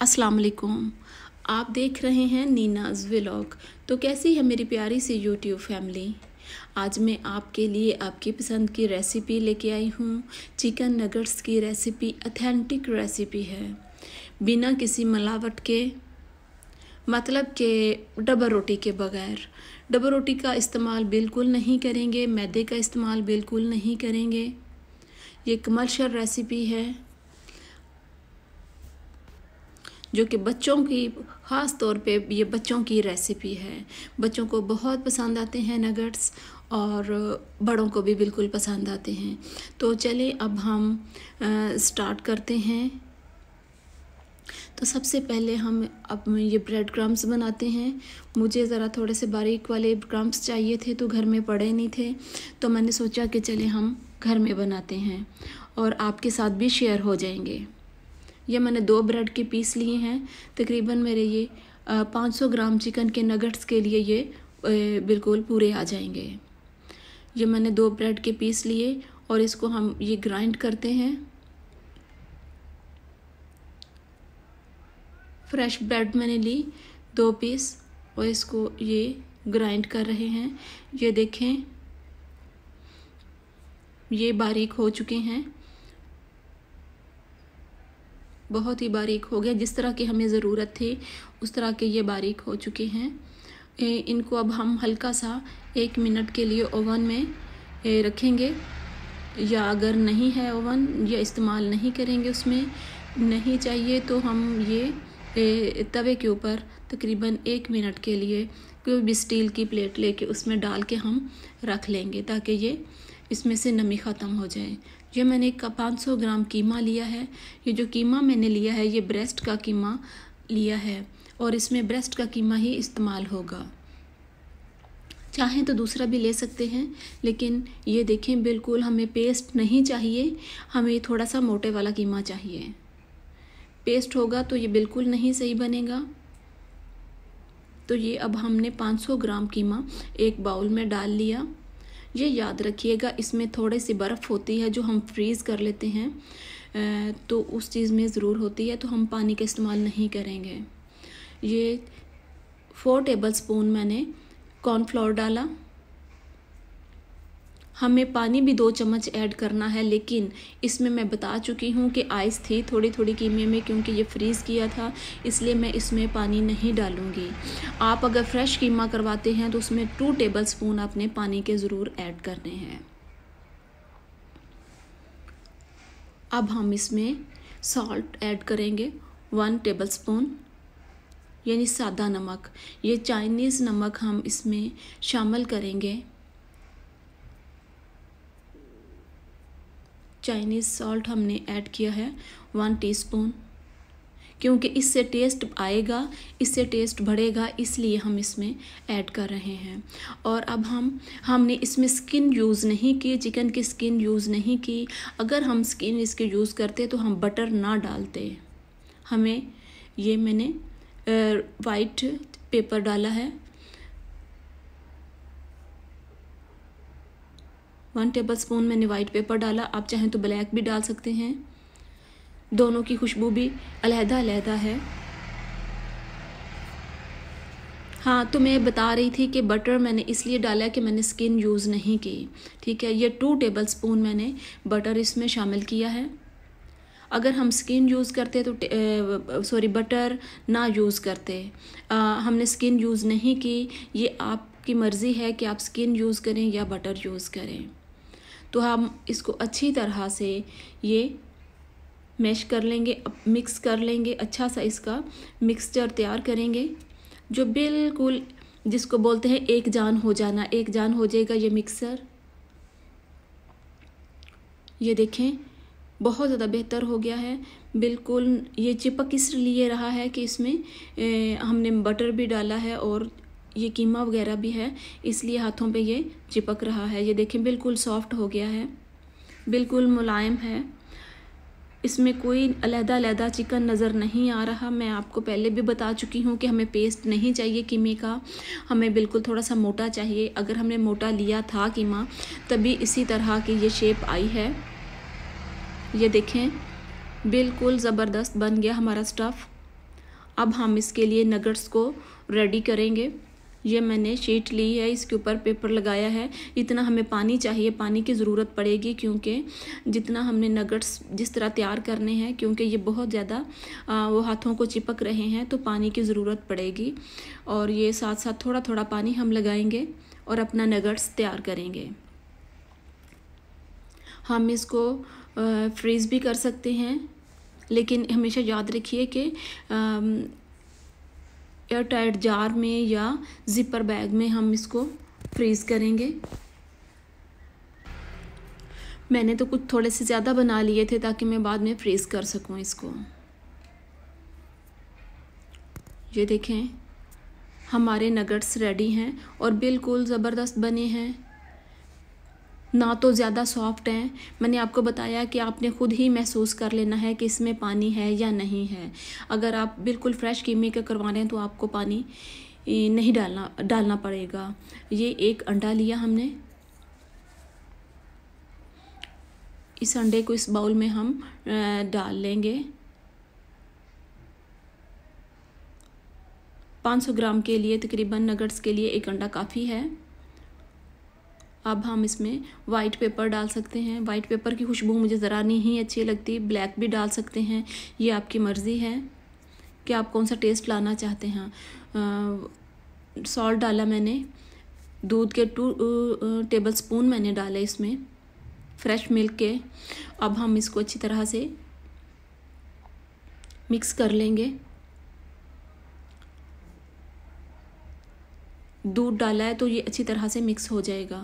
अस्सलाम वालेकुम आप देख रहे हैं नीनाज व्लॉग तो कैसी है मेरी प्यारी सी यूट्यूब फैमिली आज मैं आपके लिए आपकी पसंद की रेसिपी लेके आई हूँ चिकन नगर्स की रेसिपी अथेंटिक रेसिपी है बिना किसी मिलावट के मतलब के डबल रोटी के बगैर डबल रोटी का इस्तेमाल बिल्कुल नहीं करेंगे मैदे का इस्तेमाल बिल्कुल नहीं करेंगे ये कमर्शियल रेसिपी है जो कि बच्चों की ख़ास तौर पे ये बच्चों की रेसिपी है बच्चों को बहुत पसंद आते हैं नगट्स और बड़ों को भी बिल्कुल पसंद आते हैं तो चलिए अब हम आ, स्टार्ट करते हैं तो सबसे पहले हम अब ये ब्रेड क्रम्स बनाते हैं मुझे ज़रा थोड़े से बारीक वाले क्रम्स चाहिए थे तो घर में पड़े नहीं थे तो मैंने सोचा कि चले हम घर में बनाते हैं और आपके साथ भी शेयर हो जाएंगे ये मैंने दो ब्रेड के पीस लिए हैं तकरीबन मेरे ये पाँच सौ ग्राम चिकन के नगट्स के लिए ये बिल्कुल पूरे आ जाएंगे ये मैंने दो ब्रेड के पीस लिए और इसको हम ये ग्राइंड करते हैं फ्रेश ब्रेड मैंने ली दो पीस और इसको ये ग्राइंड कर रहे हैं ये देखें ये बारीक हो चुके हैं बहुत ही बारीक हो गया जिस तरह की हमें ज़रूरत थी उस तरह के ये बारीक हो चुके हैं इनको अब हम हल्का सा एक मिनट के लिए ओवन में रखेंगे या अगर नहीं है ओवन या इस्तेमाल नहीं करेंगे उसमें नहीं चाहिए तो हम ये तवे के ऊपर तकरीबन एक मिनट के लिए कोई भी स्टील की प्लेट लेके उसमें डाल के हम रख लेंगे ताकि ये इसमें से नमी ख़त्म हो जाए ये मैंने का पाँच सौ ग्राम कीमा लिया है ये जो कीमा मैंने लिया है ये ब्रेस्ट का कीमा लिया है और इसमें ब्रेस्ट का कीमा ही इस्तेमाल होगा चाहें तो दूसरा भी ले सकते हैं लेकिन ये देखें बिल्कुल हमें पेस्ट नहीं चाहिए हमें थोड़ा सा मोटे वाला कीमा चाहिए पेस्ट होगा तो ये बिल्कुल नहीं सही बनेगा तो ये अब हमने 500 ग्राम कीमा एक बाउल में डाल लिया ये याद रखिएगा इसमें थोड़े सी बर्फ़ होती है जो हम फ्रीज़ कर लेते हैं तो उस चीज़ में ज़रूर होती है तो हम पानी का इस्तेमाल नहीं करेंगे ये फोर टेबल स्पून मैंने कॉर्नफ्लोर डाला हमें पानी भी दो चम्मच ऐड करना है लेकिन इसमें मैं बता चुकी हूँ कि आइस थी थोड़ी थोड़ी कीमे में क्योंकि ये फ्रीज़ किया था इसलिए मैं इसमें पानी नहीं डालूँगी आप अगर फ्रेश कीमा करवाते हैं तो उसमें टू टेबल स्पून आपने पानी के ज़रूर ऐड करने हैं अब हम इसमें सॉल्ट ऐड करेंगे वन टेबल स्पून यानी सादा नमक ये चाइनीज़ नमक हम इसमें शामिल करेंगे चाइनीज़ सॉल्ट हमने ऐड किया है वन टीस्पून क्योंकि इससे टेस्ट आएगा इससे टेस्ट बढ़ेगा इसलिए हम इसमें ऐड कर रहे हैं और अब हम हमने इसमें स्किन यूज़ नहीं की चिकन की स्किन यूज़ नहीं की अगर हम स्किन इसके यूज़ करते तो हम बटर ना डालते हमें ये मैंने वाइट पेपर डाला है वन टेबल स्पून मैंने वाइट पेपर डाला आप चाहें तो ब्लैक भी डाल सकते हैं दोनों की खुशबू भी अलहदा अलहदा है हाँ तो मैं बता रही थी कि बटर मैंने इसलिए डाला कि मैंने स्किन यूज़ नहीं की ठीक है ये टू टेबल स्पून मैंने बटर इसमें शामिल किया है अगर हम स्किन यूज़ करते तो सॉरी बटर ना यूज़ करते आ, हमने स्किन यूज़ नहीं की ये आपकी मर्ज़ी है कि आप स्किन यूज़ करें या बटर यूज़ करें तो हम इसको अच्छी तरह से ये मैश कर लेंगे मिक्स कर लेंगे अच्छा सा इसका मिक्सचर तैयार करेंगे जो बिल्कुल जिसको बोलते हैं एक जान हो जाना एक जान हो जाएगा ये मिक्सर ये देखें बहुत ज़्यादा बेहतर हो गया है बिल्कुल ये चिपक इसलिए रहा है कि इसमें ए, हमने बटर भी डाला है और ये कीमा वगैरह भी है इसलिए हाथों पे ये चिपक रहा है ये देखें बिल्कुल सॉफ्ट हो गया है बिल्कुल मुलायम है इसमें कोई अलहदा अलहदा चिकन नज़र नहीं आ रहा मैं आपको पहले भी बता चुकी हूँ कि हमें पेस्ट नहीं चाहिए कीमे का हमें बिल्कुल थोड़ा सा मोटा चाहिए अगर हमने मोटा लिया था कीमा तभी इसी तरह की ये शेप आई है ये देखें बिल्कुल ज़बरदस्त बन गया हमारा स्टफ़ अब हम इसके लिए नगर्स को रेडी करेंगे ये मैंने शीट ली है इसके ऊपर पेपर लगाया है इतना हमें पानी चाहिए पानी की ज़रूरत पड़ेगी क्योंकि जितना हमने नगट्स जिस तरह तैयार करने हैं क्योंकि ये बहुत ज़्यादा वो हाथों को चिपक रहे हैं तो पानी की ज़रूरत पड़ेगी और ये साथ साथ थोड़ा थोड़ा पानी हम लगाएंगे और अपना नगट्स तैयार करेंगे हम इसको फ्रीज़ भी कर सकते हैं लेकिन हमेशा याद रखिए कि एयर टाइट जार में या ज़िपर बैग में हम इसको फ्रीज़ करेंगे मैंने तो कुछ थोड़े से ज़्यादा बना लिए थे ताकि मैं बाद में फ्रीज़ कर सकूँ इसको ये देखें हमारे नगट्स रेडी हैं और बिल्कुल ज़बरदस्त बने हैं ना तो ज़्यादा सॉफ्ट हैं मैंने आपको बताया कि आपने ख़ुद ही महसूस कर लेना है कि इसमें पानी है या नहीं है अगर आप बिल्कुल फ्रेश कीमे का करवा रहे हैं तो आपको पानी नहीं डालना डालना पड़ेगा ये एक अंडा लिया हमने इस अंडे को इस बाउल में हम डाल लेंगे 500 ग्राम के लिए तकरीबन नगट्स के लिए एक अंडा काफ़ी है अब हम इसमें वाइट पेपर डाल सकते हैं वाइट पेपर की खुशबू मुझे ज़रा नहीं अच्छी लगती ब्लैक भी डाल सकते हैं ये आपकी मर्ज़ी है कि आप कौन सा टेस्ट लाना चाहते हैं सॉल्ट डाला मैंने दूध के टू टेबल स्पून मैंने डाले इसमें फ्रेश मिल्क के अब हम इसको अच्छी तरह से मिक्स कर लेंगे दूध डाला है तो ये अच्छी तरह से मिक्स हो जाएगा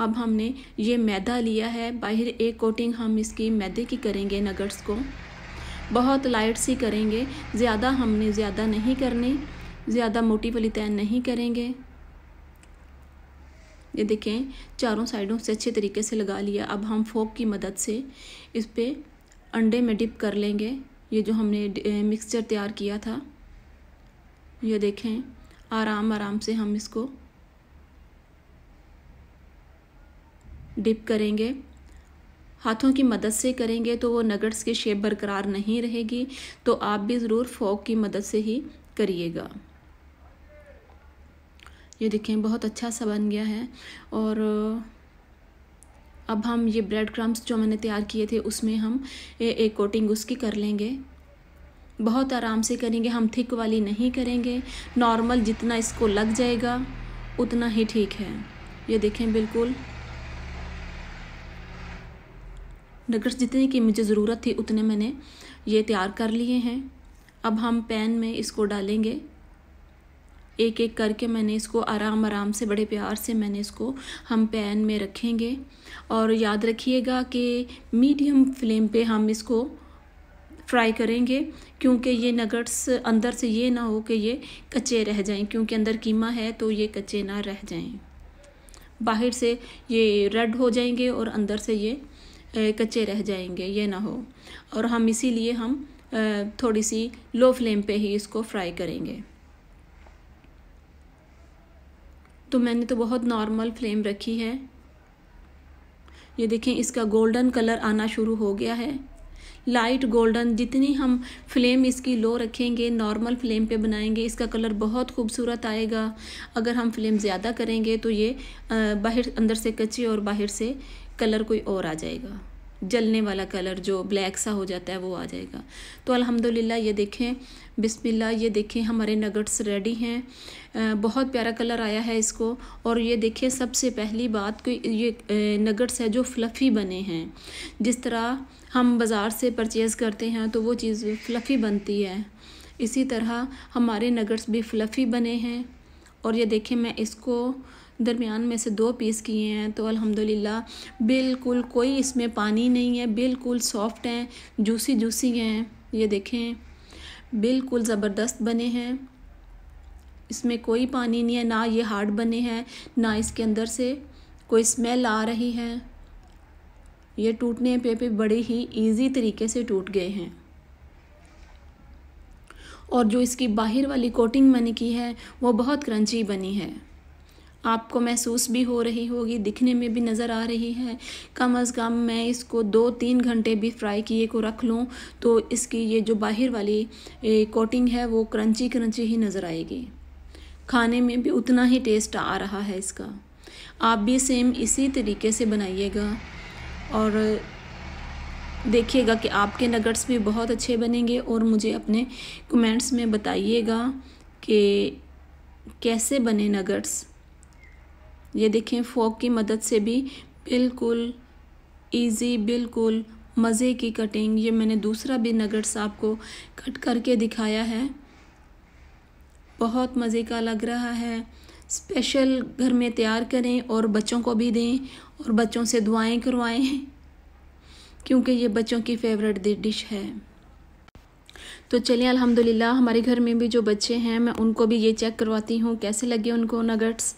अब हमने ये मैदा लिया है बाहर एक कोटिंग हम इसकी मैदे की करेंगे नगर्स को बहुत लाइट सी करेंगे ज़्यादा हमने ज़्यादा नहीं करनी ज़्यादा मोटी वाली तैन नहीं करेंगे ये देखें चारों साइडों से अच्छे तरीके से लगा लिया अब हम फोक की मदद से इस पर अंडे में डिप कर लेंगे ये जो हमने मिक्सचर तैयार किया था ये देखें आराम आराम से हम इसको डिप करेंगे हाथों की मदद से करेंगे तो वो नगट्स की शेप बरकरार नहीं रहेगी तो आप भी ज़रूर फोक की मदद से ही करिएगा ये देखें बहुत अच्छा सा बन गया है और अब हम ये ब्रेड क्रम्स जो मैंने तैयार किए थे उसमें हम एक कोटिंग उसकी कर लेंगे बहुत आराम से करेंगे हम थिक वाली नहीं करेंगे नॉर्मल जितना इसको लग जाएगा उतना ही ठीक है ये देखें बिल्कुल नगर्स जितने की मुझे ज़रूरत थी उतने मैंने ये तैयार कर लिए हैं अब हम पैन में इसको डालेंगे एक एक करके मैंने इसको आराम आराम से बड़े प्यार से मैंने इसको हम पैन में रखेंगे और याद रखिएगा कि मीडियम फ्लेम पे हम इसको फ्राई करेंगे क्योंकि ये नगट्स अंदर से ये ना हो कि ये कच्चे रह जाएं क्योंकि अंदर कीमा है तो ये कच्चे ना रह जाएं बाहर से ये रेड हो जाएंगे और अंदर से ये कच्चे रह जाएंगे ये ना हो और हम इसीलिए हम थोड़ी सी लो फ्लेम पे ही इसको फ्राई करेंगे तो मैंने तो बहुत नॉर्मल फ्लेम रखी है ये देखें इसका गोल्डन कलर आना शुरू हो गया है लाइट गोल्डन जितनी हम फ्लेम इसकी लो रखेंगे नॉर्मल फ्लेम पे बनाएंगे इसका कलर बहुत खूबसूरत आएगा अगर हम फ्लेम ज़्यादा करेंगे तो ये बाहर अंदर से कच्चे और बाहर से कलर कोई और आ जाएगा जलने वाला कलर जो ब्लैक सा हो जाता है वो आ जाएगा तो अल्हम्दुलिल्लाह ये देखें बिस्मिल्लाह ये देखें हमारे नगट्स रेडी हैं बहुत प्यारा कलर आया है इसको और ये देखिए सबसे पहली बात कि ये नगट्स है जो फ्लफ़ी बने हैं जिस तरह हम बाज़ार से परचेज़ करते हैं तो वो चीज़ फ्लफ़ी बनती है इसी तरह हमारे नगट्स भी फ्लफ़ी बने हैं और ये देखें मैं इसको दरमियान में से दो पीस किए हैं तो अल्हम्दुलिल्लाह बिल्कुल कोई इसमें पानी नहीं है बिल्कुल सॉफ्ट हैं जूसी जूसी हैं ये देखें बिल्कुल ज़बरदस्त बने हैं इसमें कोई पानी नहीं है ना ये हार्ड बने हैं ना इसके अंदर से कोई स्मेल आ रही है ये टूटने पे भी बड़े ही इजी तरीके से टूट गए हैं और जो इसकी बाहर वाली कोटिंग मैंने की है वो बहुत क्रंची बनी है आपको महसूस भी हो रही होगी दिखने में भी नज़र आ रही है कम अज़ कम मैं इसको दो तीन घंटे भी फ्राई किए को रख लूँ तो इसकी ये जो बाहर वाली कोटिंग है वो क्रंची क्रंची ही नज़र आएगी खाने में भी उतना ही टेस्ट आ रहा है इसका आप भी सेम इसी तरीके से बनाइएगा और देखिएगा कि आपके नगट्स भी बहुत अच्छे बनेंगे और मुझे अपने कमेंट्स में बताइएगा कि कैसे बने नगट्स ये देखें फोक की मदद से भी बिल्कुल इजी बिल्कुल मज़े की कटिंग ये मैंने दूसरा भी नगेट्स आपको कट करके दिखाया है बहुत मज़े का लग रहा है स्पेशल घर में तैयार करें और बच्चों को भी दें और बच्चों से दुआएं करवाएं क्योंकि ये बच्चों की फेवरेट डिश है तो चलिए अल्हम्दुलिल्लाह हमारे घर में भी जो बच्चे हैं मैं उनको भी ये चेक करवाती हूँ कैसे लगे उनको नगट्स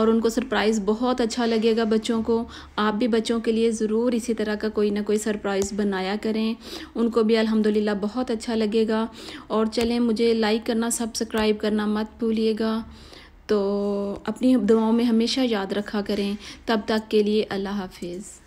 और उनको सरप्राइज़ बहुत अच्छा लगेगा बच्चों को आप भी बच्चों के लिए ज़रूर इसी तरह का कोई ना कोई सरप्राइज़ बनाया करें उनको भी अल्हम्दुलिल्लाह बहुत अच्छा लगेगा और चलें मुझे लाइक करना सब्सक्राइब करना मत भूलिएगा तो अपनी दुआओं में हमेशा याद रखा करें तब तक के लिए अल्लाह हाफिज़